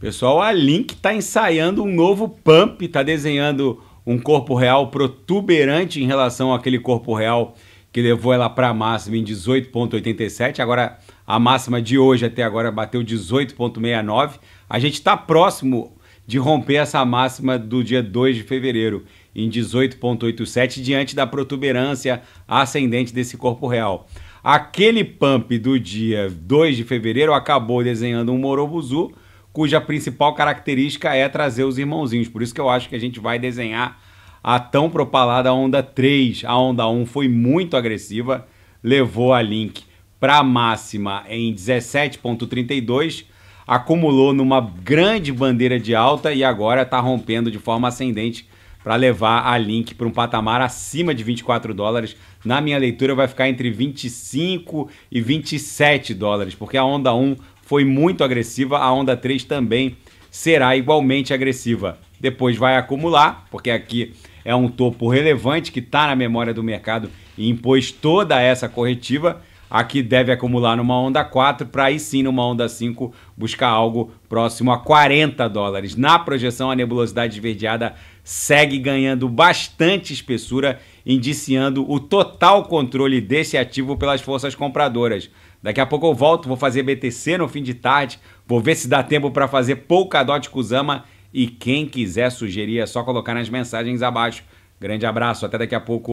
Pessoal, a Link está ensaiando um novo pump, está desenhando um corpo real protuberante em relação àquele corpo real que levou ela para a máxima em 18,87. Agora, a máxima de hoje até agora bateu 18,69. A gente está próximo de romper essa máxima do dia 2 de fevereiro, em 18,87, diante da protuberância ascendente desse corpo real. Aquele pump do dia 2 de fevereiro acabou desenhando um morobuzu cuja principal característica é trazer os irmãozinhos. Por isso que eu acho que a gente vai desenhar a tão propalada onda 3. A onda 1 foi muito agressiva, levou a Link para máxima em 17.32, acumulou numa grande bandeira de alta e agora está rompendo de forma ascendente para levar a Link para um patamar acima de 24 dólares. Na minha leitura, vai ficar entre 25 e 27 dólares, porque a onda 1 foi muito agressiva, a onda 3 também será igualmente agressiva. Depois vai acumular, porque aqui é um topo relevante que está na memória do mercado e impôs toda essa corretiva. Aqui deve acumular numa onda 4 para aí sim numa onda 5 buscar algo próximo a 40 dólares. Na projeção, a nebulosidade esverdeada segue ganhando bastante espessura, indiciando o total controle desse ativo pelas forças compradoras. Daqui a pouco eu volto, vou fazer BTC no fim de tarde, vou ver se dá tempo para fazer Polkadot Kuzama e quem quiser sugerir é só colocar nas mensagens abaixo. Grande abraço, até daqui a pouco.